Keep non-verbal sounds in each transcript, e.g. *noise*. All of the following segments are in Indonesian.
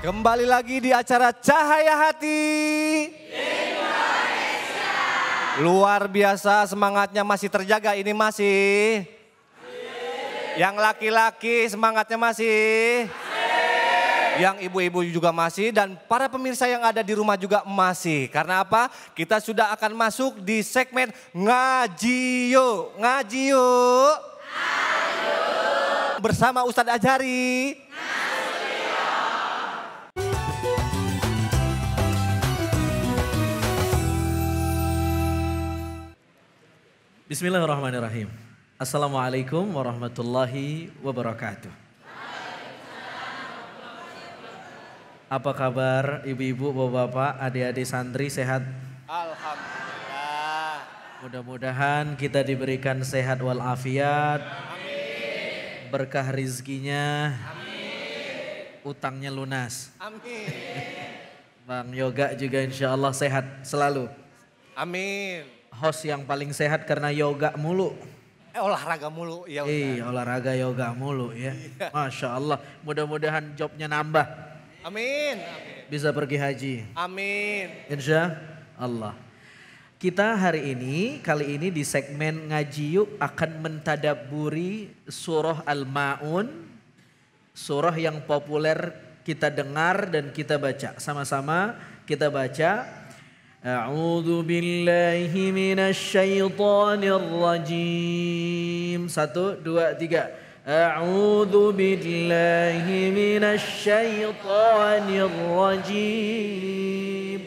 Kembali lagi di acara Cahaya Hati. Indonesia. Luar biasa semangatnya masih terjaga ini masih. Yeah. Yang laki-laki semangatnya masih. Yang ibu-ibu juga masih dan para pemirsa yang ada di rumah juga masih. Karena apa? Kita sudah akan masuk di segmen ngajiyo, ngajiyo. Ngaji Bersama Ustadz Ajari. Ngaji Bismillahirrahmanirrahim. Assalamualaikum warahmatullahi wabarakatuh. Apa kabar ibu-ibu, bapak-bapak, adik-adik santri sehat? Alhamdulillah. Mudah-mudahan kita diberikan sehat walafiat. Amin. Berkah rizkinya. Amin. Utangnya lunas. Amin. *laughs* Bang Yoga juga insya Allah sehat selalu. Amin host yang paling sehat karena yoga mulu. Eh, olahraga mulu ya. Iya, iya olahraga yoga mulu ya. Iya. Masya Allah, mudah-mudahan jobnya nambah. Amin. Bisa pergi haji. Amin. Insya Allah. Kita hari ini, kali ini di segmen ngaji yuk akan mentadaburi surah Al-Ma'un. Surah yang populer kita dengar dan kita baca. Sama-sama kita baca أعوذ بالله من الشيطان الرجيم ساتو دوا تيغا أعوذ بالله من الشيطان الرجيم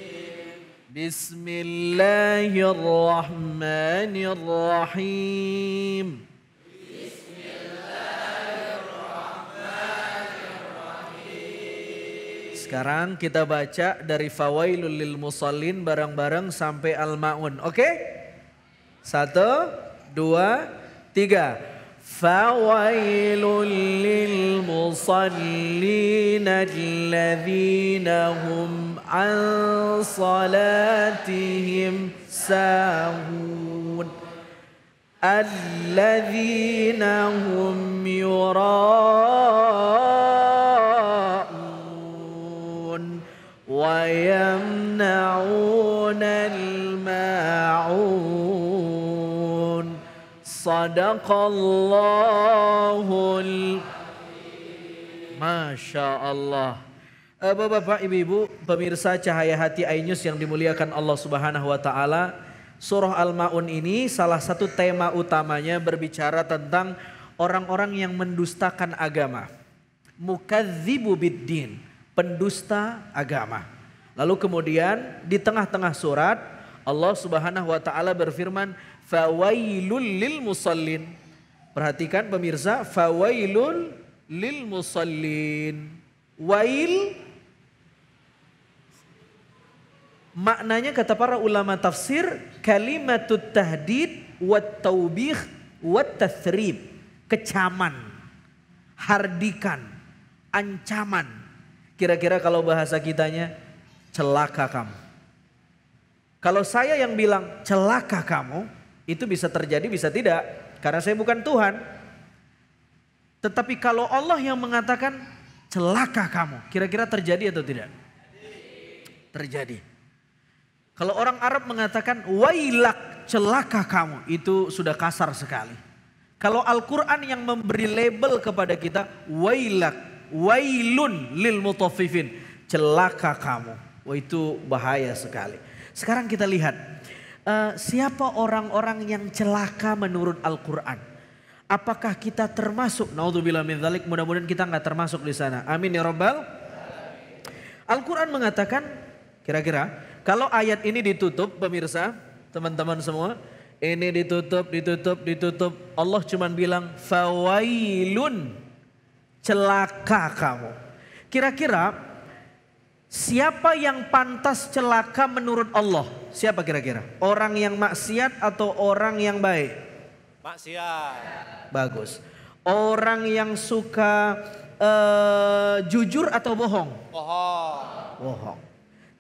بسم الله الرحمن الرحيم Sekarang kita baca dari Fawailul lil musallin bareng-bareng sampai Al-Ma'un. Oke? Okay? Satu, dua, tiga. Fawailul lil musallin alladzina hum an salatihim sahun. Alladzina hum yura'un ويمنعون الماعون صدق الله شاء الله Bapak-bapak, ibu-ibu, pemirsa Cahaya Hati Ainyus yang dimuliakan Allah Subhanahu wa taala. Surah Al-Maun ini salah satu tema utamanya berbicara tentang orang-orang yang mendustakan agama. Mukadzibu biddin, pendusta agama. Lalu kemudian di tengah-tengah surat Allah Subhanahu wa taala berfirman, "Fawailul lil musallin." Perhatikan pemirsa, fawailul lil musallin. Wail maknanya kata para ulama tafsir kalimatut tahdid wat taubih wat tathrib kecaman hardikan ancaman kira-kira kalau bahasa kitanya celaka kamu. Kalau saya yang bilang celaka kamu, itu bisa terjadi bisa tidak karena saya bukan Tuhan. Tetapi kalau Allah yang mengatakan celaka kamu, kira-kira terjadi atau tidak? Terjadi. Kalau orang Arab mengatakan wailak celaka kamu, itu sudah kasar sekali. Kalau Al-Quran yang memberi label kepada kita wailak, wailun lil mutafifin, celaka kamu. Wah oh, itu bahaya sekali. Sekarang kita lihat uh, siapa orang-orang yang celaka menurut Al-Quran. Apakah kita termasuk? Naudzubillah min dzalik. Mudah-mudahan kita nggak termasuk di sana. Amin ya robbal. Al-Quran mengatakan kira-kira kalau ayat ini ditutup pemirsa teman-teman semua ini ditutup ditutup ditutup Allah cuma bilang fawailun celaka kamu kira-kira Siapa yang pantas celaka menurut Allah? Siapa kira-kira? Orang yang maksiat atau orang yang baik? Maksiat. Bagus. Orang yang suka uh, jujur atau bohong? Bohong. Bohong.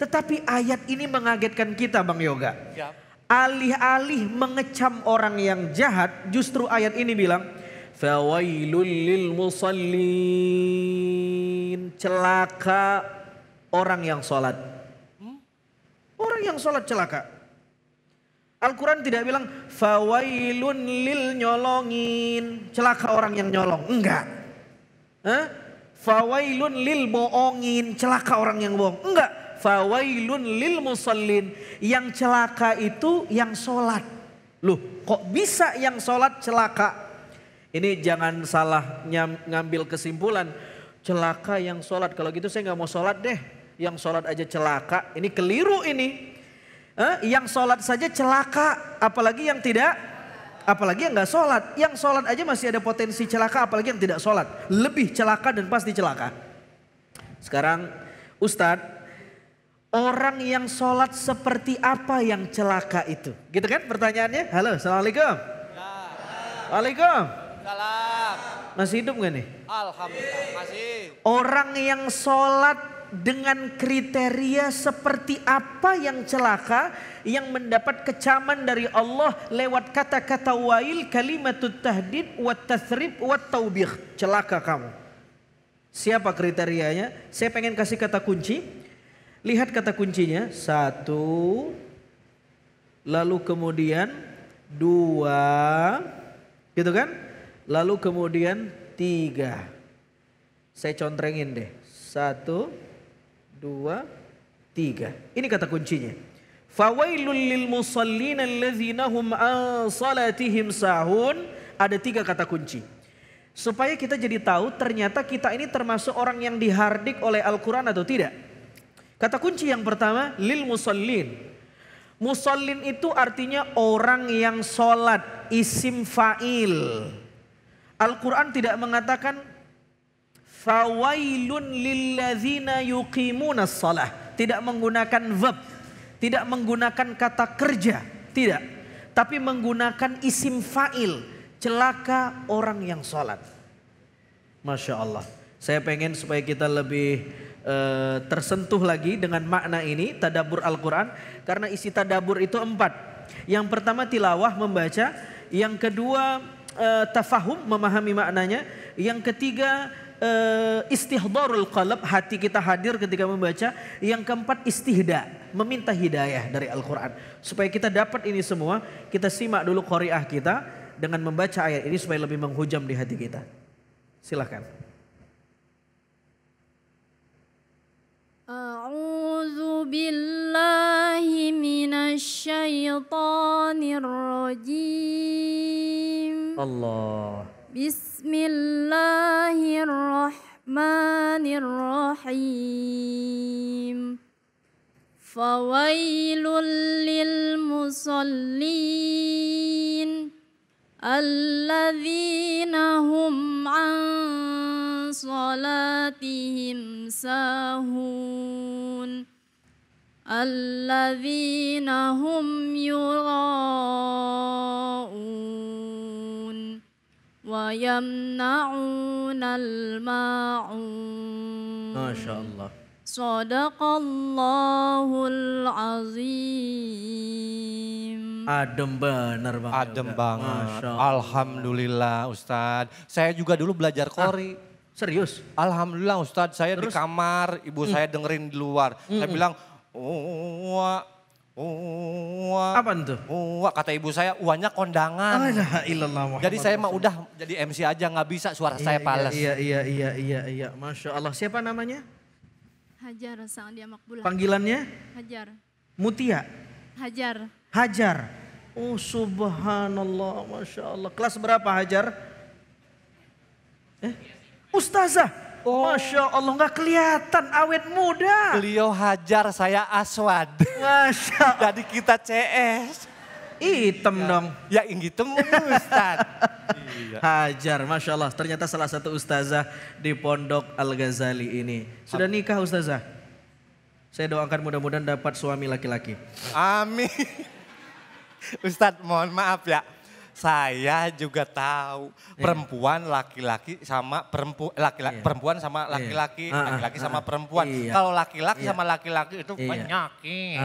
Tetapi ayat ini mengagetkan kita Bang Yoga. Ya. Alih-alih mengecam orang yang jahat, justru ayat ini bilang, "Fawailul lil musallin." Celaka orang yang sholat. Hmm? Orang yang sholat celaka. Al-Quran tidak bilang fawailun lil nyolongin. Celaka orang yang nyolong. Enggak. Hah? Fawailun lil boongin Celaka orang yang bohong. Enggak. Fawailun lil musallin. Yang celaka itu yang sholat. Loh kok bisa yang sholat celaka? Ini jangan salah nyam, ngambil kesimpulan. Celaka yang sholat. Kalau gitu saya nggak mau sholat deh yang sholat aja celaka. Ini keliru ini. Eh, yang sholat saja celaka, apalagi yang tidak, apalagi yang nggak sholat. Yang sholat aja masih ada potensi celaka, apalagi yang tidak sholat. Lebih celaka dan pasti celaka. Sekarang Ustadz, orang yang sholat seperti apa yang celaka itu? Gitu kan pertanyaannya? Halo, Assalamualaikum. Waalaikumsalam. Salam. Masih hidup gak nih? Alhamdulillah masih. Orang yang sholat dengan kriteria seperti apa yang celaka yang mendapat kecaman dari Allah lewat kata-kata wail kalimatut tahdid wat tasrib wat taubih celaka kamu siapa kriterianya saya pengen kasih kata kunci lihat kata kuncinya satu lalu kemudian dua gitu kan lalu kemudian tiga saya contrengin deh satu dua, tiga. Ini kata kuncinya. Fawailul lil musallin alladhina an sahun. Ada tiga kata kunci. Supaya kita jadi tahu ternyata kita ini termasuk orang yang dihardik oleh Al-Quran atau tidak. Kata kunci yang pertama, lil musallin. Musallin itu artinya orang yang sholat, isim fa'il. Al-Quran tidak mengatakan Fawailun lillazina yuqimuna salah. Tidak menggunakan verb. Tidak menggunakan kata kerja. Tidak. Tapi menggunakan isim fa'il. Celaka orang yang sholat. Masya Allah. Saya pengen supaya kita lebih uh, tersentuh lagi dengan makna ini. Tadabur Al-Quran. Karena isi tadabur itu empat. Yang pertama tilawah membaca. Yang kedua uh, tafahum memahami maknanya. Yang ketiga uh, eh, istihdarul qalb hati kita hadir ketika membaca yang keempat istihda meminta hidayah dari Al-Qur'an supaya kita dapat ini semua kita simak dulu qariah kita dengan membaca ayat ini supaya lebih menghujam di hati kita silahkan A'udzu billahi minasy syaithanir rajim Allah بسم الله الرحمن الرحيم فويل للمصلين الذين هم عن صلاتهم ساهون الذين هم يراءون ويمنعون الماعون ما شاء الله صدق الله العظيم Adem bener banget. Adem banget. Alhamdulillah Ustadz. Saya juga dulu belajar kori. Ah. Serius? Alhamdulillah Ustadz, saya Terus? di kamar, ibu mm. saya dengerin di luar. Mm -mm. Saya hmm. bilang, oh, Uwa. Apa tuh? Wah, kata ibu saya, uangnya kondangan. jadi saya mah udah jadi MC aja nggak bisa suara iya, saya iya, pales. Iya iya iya iya iya, masya Allah. Siapa namanya? Hajar dia Makbulah. Panggilannya? Hajar. Mutia. Hajar. Hajar. Oh subhanallah, masya Allah. Kelas berapa Hajar? Eh, ustazah. Oh. Masya Allah nggak kelihatan awet muda. Beliau hajar saya aswad. Masya Allah. *laughs* Jadi kita CS. Hitam ya. dong. Ya hitam Ustaz. Iya. Hajar, Masya Allah. Ternyata salah satu ustazah di Pondok Al-Ghazali ini. Sudah nikah ustazah? Saya doakan mudah-mudahan dapat suami laki-laki. Amin. *laughs* Ustadz mohon maaf ya saya juga tahu iya. perempuan laki-laki sama perempu laki-laki iya. perempuan sama laki-laki iya. laki-laki ah, ah, ah, sama perempuan iya. kalau laki-laki iya. sama laki-laki itu iya. penyakit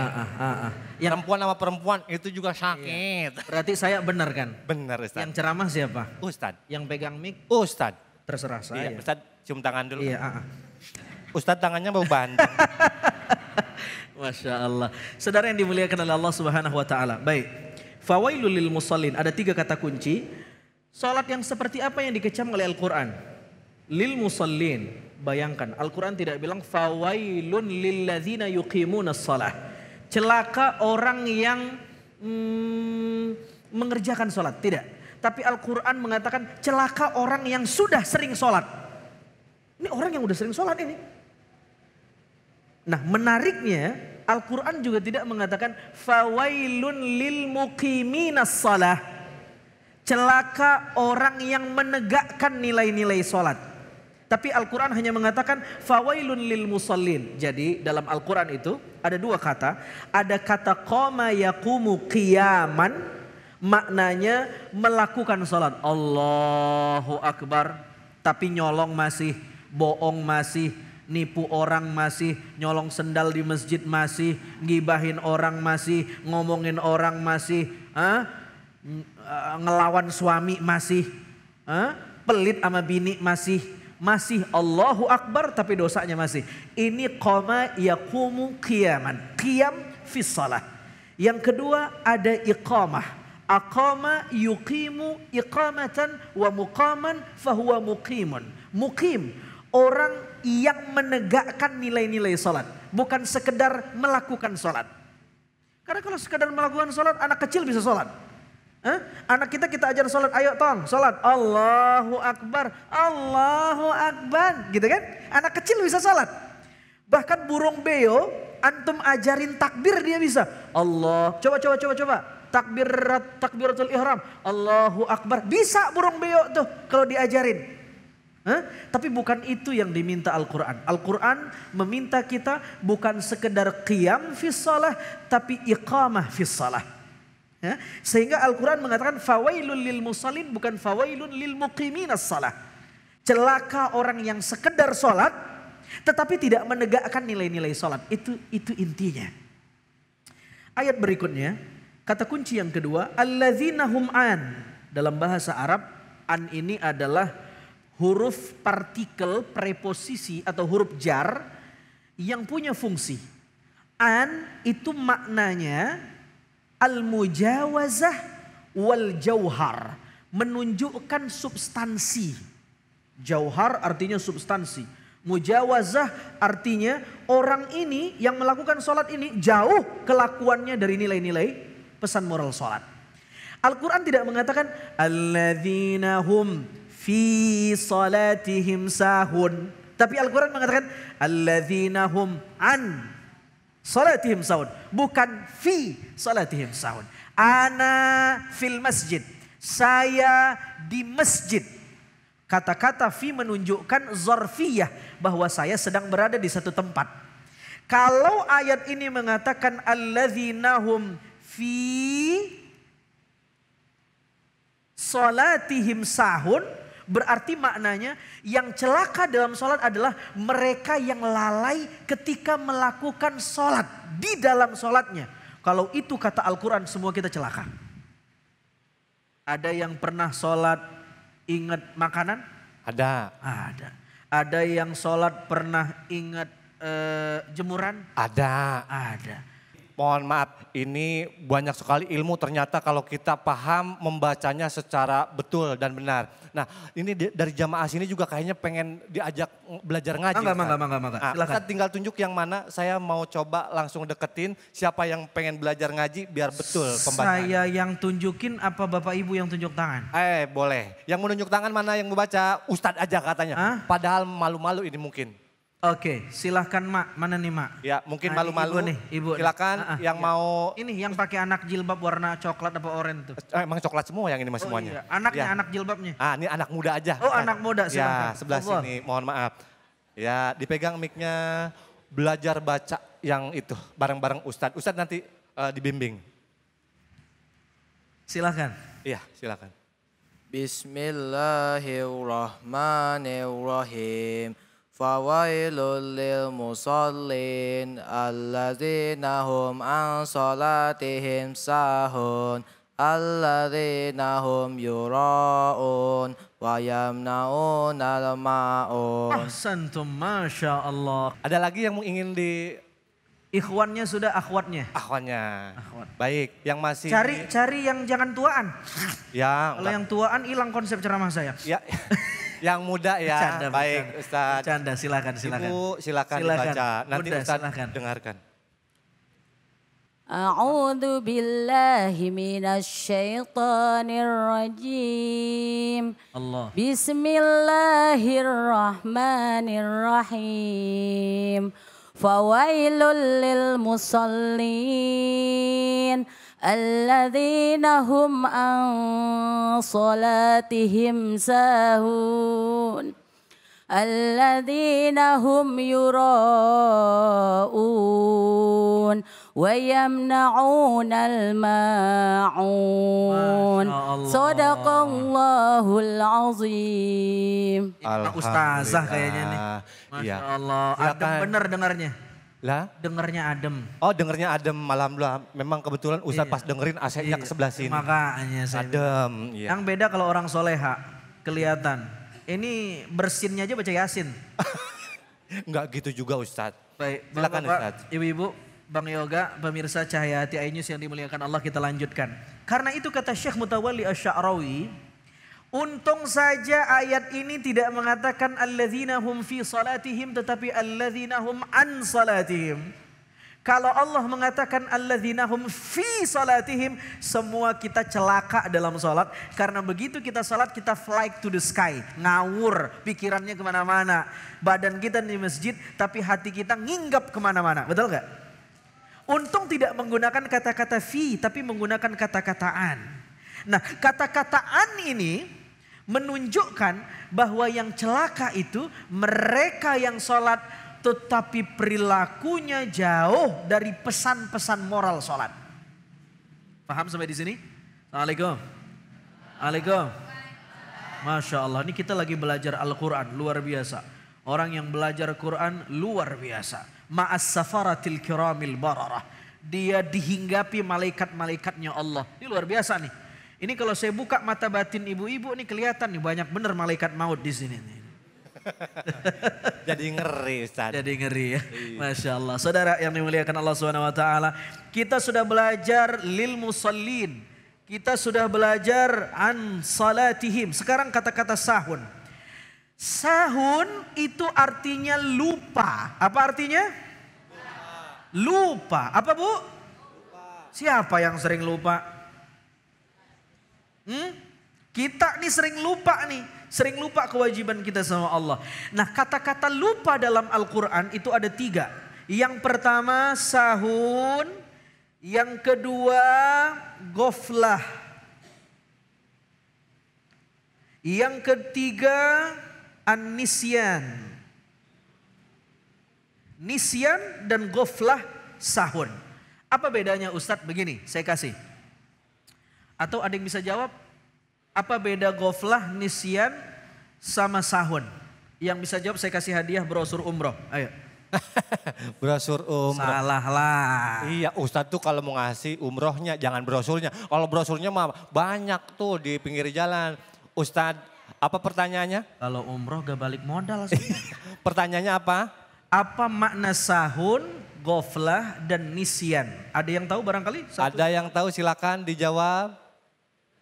Yang, perempuan sama perempuan itu juga iya. sakit iya. berarti saya benar kan benar Ustaz yang ceramah siapa ustad yang pegang mic ustad terserah saya iya, Ustad cium tangan dulu iya, uh, tangannya mau bahan *laughs* Masya Allah. Saudara yang dimuliakan oleh Allah Subhanahu wa taala. Baik. Fawailul lil musallin. Ada tiga kata kunci. Salat yang seperti apa yang dikecam oleh Al-Quran? Lil musallin. Bayangkan, Al-Quran tidak bilang fawailun lilladzina yuqimuna shalah. Celaka orang yang hmm, mengerjakan salat. Tidak. Tapi Al-Quran mengatakan celaka orang yang sudah sering salat. Ini orang yang sudah sering salat ini. Nah menariknya Al-Quran juga tidak mengatakan fawailun lil muqiminas salah. Celaka orang yang menegakkan nilai-nilai sholat. Tapi Al-Quran hanya mengatakan fawailun lil musallin. Jadi dalam Al-Quran itu ada dua kata. Ada kata qoma yakumu qiyaman. Maknanya melakukan sholat. Allahu Akbar. Tapi nyolong masih, bohong masih, nipu orang masih, nyolong sendal di masjid masih, ngibahin orang masih, ngomongin orang masih, huh? Ah? Ah, ngelawan suami masih, huh? Ah? pelit sama bini masih, masih Allahu Akbar tapi dosanya masih. Ini koma yakumu kiaman, kiam fisalah. Yang kedua ada iqamah. Aqama yuqimu iqamatan wa muqaman fahuwa muqimun. Muqim, orang yang menegakkan nilai-nilai sholat. Bukan sekedar melakukan sholat. Karena kalau sekedar melakukan sholat, anak kecil bisa sholat. Anak kita kita ajar sholat, ayo tong sholat. Allahu Akbar, Allahu Akbar. Gitu kan? Anak kecil bisa sholat. Bahkan burung beo, antum ajarin takbir dia bisa. Allah, coba coba coba coba. Takbir takbiratul ihram, Allahu Akbar. Bisa burung beo tuh kalau diajarin. Huh? Tapi bukan itu yang diminta Al-Quran. Al-Quran meminta kita bukan sekedar qiyam fi salah, tapi iqamah fi salah. Ya? Sehingga Al-Quran mengatakan fawailun lil musallin bukan fawailun lil muqimin salah. Celaka orang yang sekedar sholat tetapi tidak menegakkan nilai-nilai sholat. Itu itu intinya. Ayat berikutnya kata kunci yang kedua al an dalam bahasa Arab an ini adalah huruf partikel preposisi atau huruf jar yang punya fungsi. An itu maknanya al-mujawazah wal jauhar. Menunjukkan substansi. Jauhar artinya substansi. Mujawazah artinya orang ini yang melakukan sholat ini jauh kelakuannya dari nilai-nilai pesan moral sholat. Al-Quran tidak mengatakan alladzina hum fi salatihim sahun. Tapi Al-Quran mengatakan alladzina hum an salatihim sahun. Bukan fi salatihim sahun. Ana fil masjid. Saya di masjid. Kata-kata fi menunjukkan zorfiyah bahwa saya sedang berada di satu tempat. Kalau ayat ini mengatakan alladzina hum fi salatihim sahun Berarti maknanya yang celaka dalam sholat adalah mereka yang lalai ketika melakukan sholat di dalam sholatnya. Kalau itu kata Al-Quran semua kita celaka. Ada yang pernah sholat ingat makanan? Ada. Ada. Ada yang sholat pernah ingat uh, jemuran? Ada. Ada. Mohon maaf, ini banyak sekali ilmu ternyata kalau kita paham membacanya secara betul dan benar. Nah, ini dari jamaah sini juga kayaknya pengen diajak belajar ngaji. Enggak, enggak, enggak, enggak. enggak. Nah, Silahkan. tinggal tunjuk yang mana, saya mau coba langsung deketin siapa yang pengen belajar ngaji biar betul pembacaan. Saya yang tunjukin apa Bapak Ibu yang tunjuk tangan? Eh, boleh. Yang menunjuk tangan mana yang membaca? Ustadz aja katanya. Hah? Padahal malu-malu ini mungkin. Oke, silahkan Mak. Mana nih Mak? Ya, mungkin nah, malu-malu. Nah, nih, ibu. Silakan, Uh, uh, yang ya. mau. Ini yang pakai anak jilbab warna coklat apa oranye tuh? Eh, emang coklat semua yang ini mas oh, semuanya. Iya. Anaknya, ya. anak jilbabnya. Ah, ini anak muda aja. Oh, anak, anak muda. Ya, silahkan. Ya, sebelah oh, sini. Mohon maaf. Ya, dipegang miknya. Belajar baca yang itu bareng-bareng Ustad. Ustad nanti uh, dibimbing. Silakan. Iya, silakan. Bismillahirrahmanirrahim. فويل للمصلين الذين هم عن صلاتهم ساهون الذين هم يراءون ويمنعون الماعون أحسنتم ما شاء Allah. Ada lagi yang ingin di Ikhwannya sudah akhwatnya. Akhwatnya. Akhwat. Baik, yang masih Cari cari yang jangan tuaan. Ya. Kalau yang tuaan hilang konsep ceramah saya. Ya. *laughs* Yang muda ya. Bercanda, Baik bercanda. Ustaz. Bercanda silakan silakan. Ibu silakan, silakan. dibaca. Nanti Ustaz silakan. dengarkan. A'udzu billahi minasy syaitanir rajim. Allah. Bismillahirrahmanirrahim. Fawailul lil الذين هم عن صلاتهم ساهون الذين هم يراءون ويمنعون الماعون صدق الله العظيم Ustazah kayaknya nih Masya ya. Allah Adem bener dengarnya Lah? Dengernya adem. Oh dengernya adem, malam alhamdulillah. Memang kebetulan Ustadz iya. pas dengerin asetnya iya. ke sebelah sini. Makanya saya Adem. Iya. Yang beda kalau orang soleha, kelihatan. Ini bersinnya aja baca Yasin. Enggak *laughs* gitu juga Ustadz. Baik, Silakan Bapak, Ustadz. Ibu-ibu, Bang Yoga, pemirsa Cahaya Hati Ainyus yang dimuliakan Allah kita lanjutkan. Karena itu kata Syekh Mutawalli Asy'arawi, Untung saja ayat ini tidak mengatakan alladzina hum fi salatihim tetapi alladzina hum an salatihim. Kalau Allah mengatakan alladzina hum fi salatihim, semua kita celaka dalam salat karena begitu kita salat kita fly to the sky, ngawur pikirannya kemana-mana. Badan kita di masjid tapi hati kita nginggap kemana-mana, betul gak? Untung tidak menggunakan kata-kata fi tapi menggunakan kata-kataan. Nah kata-kataan ini menunjukkan bahwa yang celaka itu mereka yang sholat tetapi perilakunya jauh dari pesan-pesan moral sholat. Paham sampai di sini? Assalamualaikum. Assalamualaikum. Masya Allah, ini kita lagi belajar Al-Quran, luar biasa. Orang yang belajar Quran luar biasa. Ma'as safaratil kiramil bararah. Dia dihinggapi malaikat-malaikatnya Allah. Ini luar biasa nih. Ini kalau saya buka mata batin ibu-ibu nih kelihatan nih banyak bener malaikat maut di sini nih. *laughs* Jadi ngeri Ustaz. Jadi ngeri ya. Iya. Masya Allah. Saudara yang dimuliakan Allah Subhanahu wa taala, kita sudah belajar lil musallin. Kita sudah belajar an salatihim. Sekarang kata-kata sahun. Sahun itu artinya lupa. Apa artinya? Lupa. Apa Bu? Siapa yang sering lupa? Hmm? Kita nih sering lupa nih, sering lupa kewajiban kita sama Allah. Nah kata-kata lupa dalam Al-Quran itu ada tiga. Yang pertama sahun, yang kedua goflah. Yang ketiga anisyan. Nisyan dan goflah sahun. Apa bedanya Ustadz? Begini, saya kasih. Atau ada yang bisa jawab, apa beda goflah, nisyan, sama sahun? Yang bisa jawab saya kasih hadiah brosur umroh. Ayo. *laughs* brosur umroh. Salah lah. Iya Ustadz tuh kalau mau ngasih umrohnya jangan brosurnya. Kalau brosurnya mah banyak tuh di pinggir jalan. Ustadz apa pertanyaannya? Kalau umroh gak balik modal. *laughs* pertanyaannya apa? Apa makna sahun goflah dan nisian? Ada yang tahu barangkali? Satu. Ada yang tahu silakan dijawab.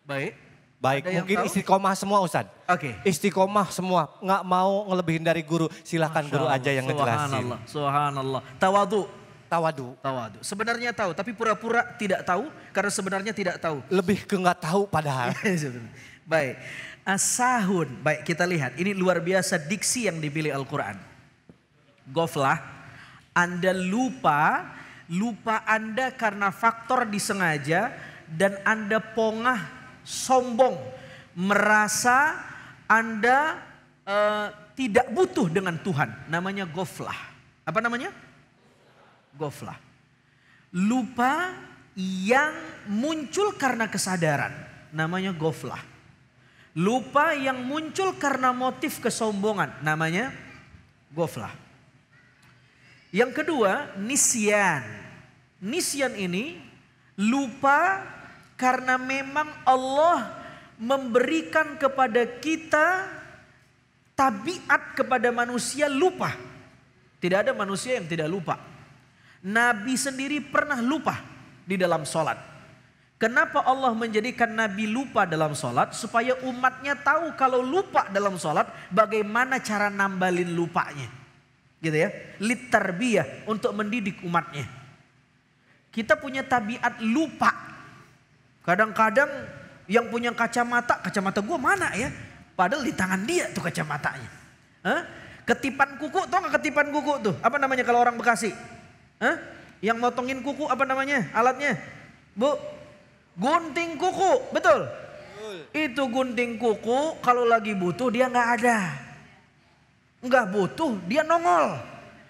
Baik. Baik, Ada mungkin istiqomah semua Ustaz. Oke. Okay. Istiqomah semua, nggak mau ngelebihin dari guru. Silahkan Masya guru Allah. aja yang ngejelasin. Subhanallah, subhanallah. Tawadu. Tawadu. Tawadu. Sebenarnya tahu, tapi pura-pura tidak tahu karena sebenarnya tidak tahu. Lebih ke nggak tahu padahal. *laughs* Baik. Asahun. Baik, kita lihat. Ini luar biasa diksi yang dipilih Al-Quran. Goflah. Anda lupa, lupa Anda karena faktor disengaja dan Anda pongah sombong, merasa Anda uh, tidak butuh dengan Tuhan. Namanya goflah. Apa namanya? Goflah. Lupa yang muncul karena kesadaran. Namanya goflah. Lupa yang muncul karena motif kesombongan. Namanya goflah. Yang kedua, nisian nisian ini lupa karena memang Allah memberikan kepada kita tabiat kepada manusia lupa. Tidak ada manusia yang tidak lupa. Nabi sendiri pernah lupa di dalam sholat. Kenapa Allah menjadikan Nabi lupa dalam sholat? Supaya umatnya tahu kalau lupa dalam sholat bagaimana cara nambalin lupanya. Gitu ya. Litarbiyah untuk mendidik umatnya. Kita punya tabiat lupa Kadang-kadang yang punya kacamata, kacamata gue mana ya? Padahal di tangan dia tuh kacamatanya. Hah? Ketipan kuku, tau gak ketipan kuku tuh? Apa namanya kalau orang Bekasi? Hah? Yang motongin kuku apa namanya alatnya? Bu, gunting kuku, betul? Itu gunting kuku kalau lagi butuh dia nggak ada. Nggak butuh dia nongol.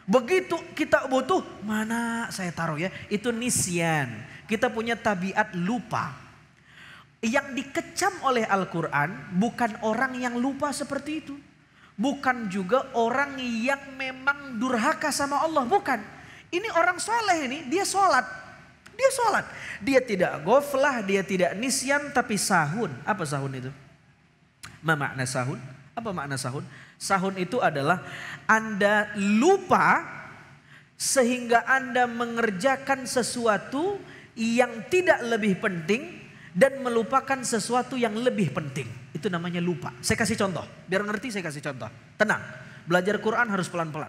Begitu kita butuh, mana saya taruh ya? Itu nisian. Kita punya tabiat lupa. Yang dikecam oleh Al-Quran bukan orang yang lupa seperti itu. Bukan juga orang yang memang durhaka sama Allah. Bukan. Ini orang soleh ini dia sholat. Dia sholat. Dia tidak goflah, dia tidak nisyan tapi sahun. Apa sahun itu? Ma makna sahun? Apa makna sahun? Sahun itu adalah Anda lupa sehingga Anda mengerjakan sesuatu yang tidak lebih penting dan melupakan sesuatu yang lebih penting. Itu namanya lupa. Saya kasih contoh, biar ngerti saya kasih contoh. Tenang, belajar Quran harus pelan-pelan.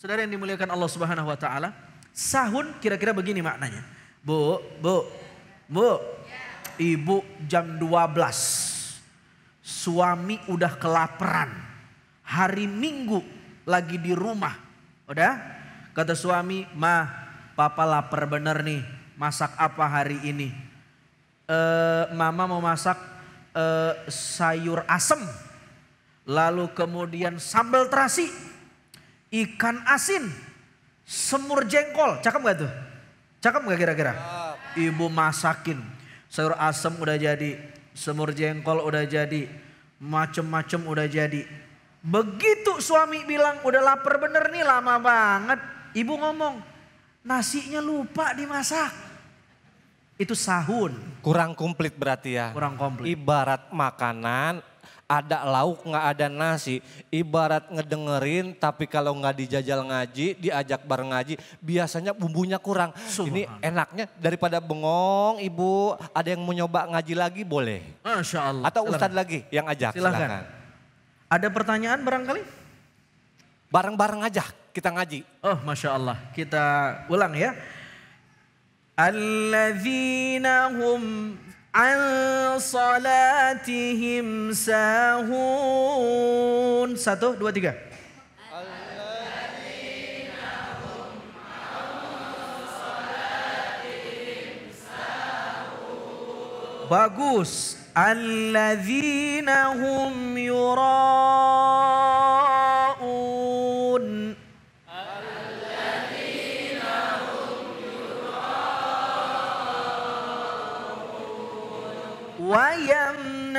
Saudara yang dimuliakan Allah Subhanahu wa taala, sahun kira-kira begini maknanya. Bu, bu, bu. Ibu jam 12. Suami udah kelaparan. Hari Minggu lagi di rumah. Udah? Kata suami, Ma papa lapar bener nih. Masak apa hari ini?" uh, mama mau masak uh, sayur asem, lalu kemudian sambal terasi, ikan asin, semur jengkol. Cakep gak tuh? Cakep gak kira-kira? Ibu masakin. Sayur asem udah jadi, semur jengkol udah jadi, macem-macem udah jadi. Begitu suami bilang udah lapar bener nih lama banget. Ibu ngomong, nasinya lupa dimasak. Itu sahun. Kurang komplit berarti ya. Kurang komplit. Ibarat makanan ada lauk nggak ada nasi. Ibarat ngedengerin tapi kalau nggak dijajal ngaji, diajak bareng ngaji, biasanya bumbunya kurang. Ini enaknya daripada bengong ibu, ada yang mau nyoba ngaji lagi boleh. Masya Allah. Atau ustadz lagi yang ajak. Silahkan. Silahkan. Ada pertanyaan barangkali? Bareng-bareng aja kita ngaji. Oh Masya Allah, kita ulang ya. الذين هم عن صلاتهم ساهون satu dua tiga Bagus. Alladzina hum yura'un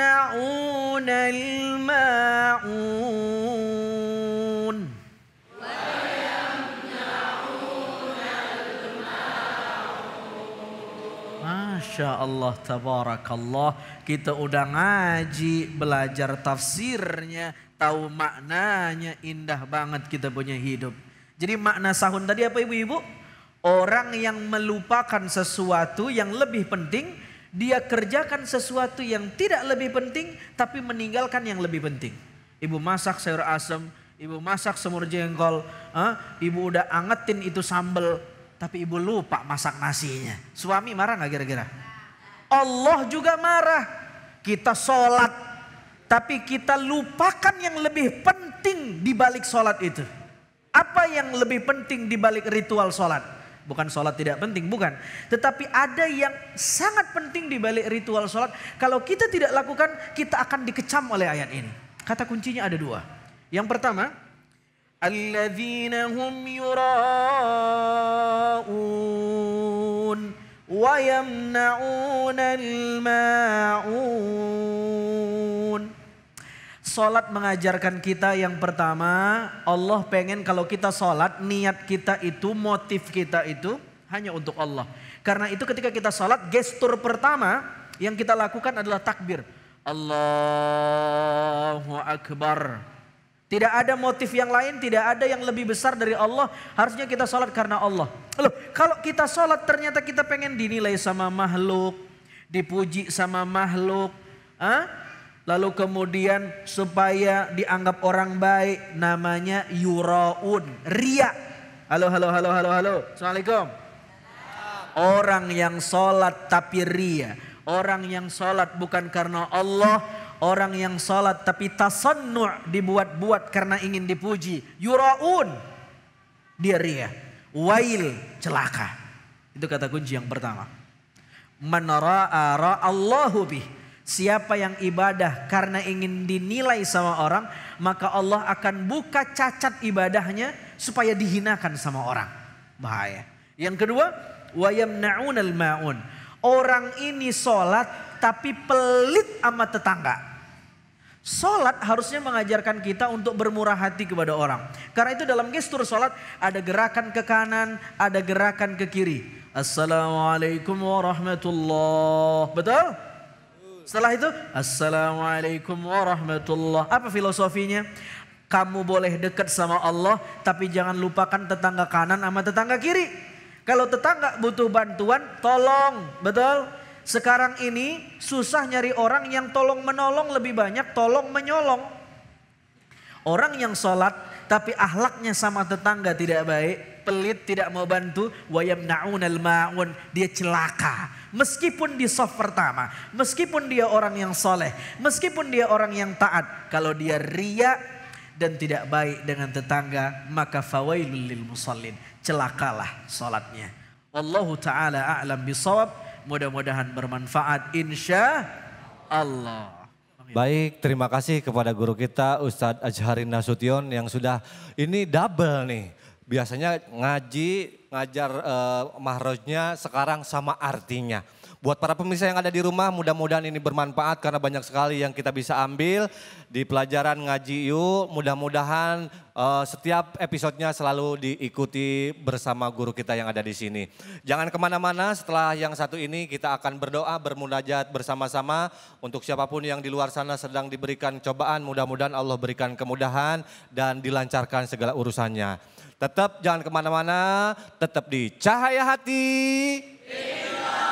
ويمنعون الماعون Masya Allah, tabarakallah. Kita udah ngaji, belajar tafsirnya, tahu maknanya. Indah banget kita punya hidup. Jadi makna sahun tadi apa ibu-ibu? Orang yang melupakan sesuatu yang lebih penting dia kerjakan sesuatu yang tidak lebih penting tapi meninggalkan yang lebih penting. Ibu masak sayur asem, ibu masak semur jengkol, huh? Eh, ibu udah angetin itu sambel tapi ibu lupa masak nasinya. Suami marah nggak kira-kira? Allah juga marah. Kita sholat tapi kita lupakan yang lebih penting di balik sholat itu. Apa yang lebih penting di balik ritual sholat? Bukan sholat tidak penting, bukan. Tetapi ada yang sangat penting di balik ritual sholat. Kalau kita tidak lakukan, kita akan dikecam oleh ayat ini. Kata kuncinya ada dua. Yang pertama, hum yura'un wa yamna'una al-ma'un Sholat mengajarkan kita yang pertama, Allah pengen kalau kita sholat niat kita itu, motif kita itu hanya untuk Allah. Karena itu ketika kita sholat gestur pertama yang kita lakukan adalah takbir. Allahu Akbar. Tidak ada motif yang lain, tidak ada yang lebih besar dari Allah. Harusnya kita sholat karena Allah. Loh, kalau kita sholat ternyata kita pengen dinilai sama makhluk, dipuji sama makhluk. Hah? Lalu kemudian supaya dianggap orang baik namanya yuraun, ria. Halo, halo, halo, halo, halo. Assalamualaikum. Orang yang sholat tapi ria. Orang yang sholat bukan karena Allah. Orang yang sholat tapi tasannu' dibuat-buat karena ingin dipuji. Yuraun. Dia ria. Wail, celaka. Itu kata kunci yang pertama. Man ra'a ra'allahu bih Siapa yang ibadah karena ingin dinilai sama orang, maka Allah akan buka cacat ibadahnya supaya dihinakan sama orang. Bahaya. Yang kedua, wayamnaunal maun. Orang ini sholat tapi pelit sama tetangga. Sholat harusnya mengajarkan kita untuk bermurah hati kepada orang. Karena itu dalam gestur sholat ada gerakan ke kanan, ada gerakan ke kiri. Assalamualaikum warahmatullahi Betul? Setelah itu, Assalamualaikum warahmatullah. Apa filosofinya? Kamu boleh dekat sama Allah, tapi jangan lupakan tetangga kanan sama tetangga kiri. Kalau tetangga butuh bantuan, tolong. Betul? Sekarang ini susah nyari orang yang tolong menolong lebih banyak, tolong menyolong. Orang yang sholat tapi ahlaknya sama tetangga tidak baik, pelit, tidak mau bantu, wayamnaunal ma'un, dia celaka. Meskipun di soft pertama, meskipun dia orang yang soleh, meskipun dia orang yang taat, kalau dia ria dan tidak baik dengan tetangga, maka fawailul lil musallin, celakalah salatnya. Wallahu taala a'lam bisawab. Mudah-mudahan bermanfaat insya Allah. Baik, terima kasih kepada guru kita Ustadz Ajharin Nasution yang sudah ini double nih biasanya ngaji, ngajar uh, eh, mahrojnya sekarang sama artinya. Buat para pemirsa yang ada di rumah, mudah-mudahan ini bermanfaat karena banyak sekali yang kita bisa ambil di pelajaran ngaji yuk Mudah-mudahan uh, setiap episodenya selalu diikuti bersama guru kita yang ada di sini. Jangan kemana-mana, setelah yang satu ini kita akan berdoa, bermunajat bersama-sama. Untuk siapapun yang di luar sana sedang diberikan cobaan, mudah-mudahan Allah berikan kemudahan dan dilancarkan segala urusannya. Tetap jangan kemana-mana, tetap di cahaya hati.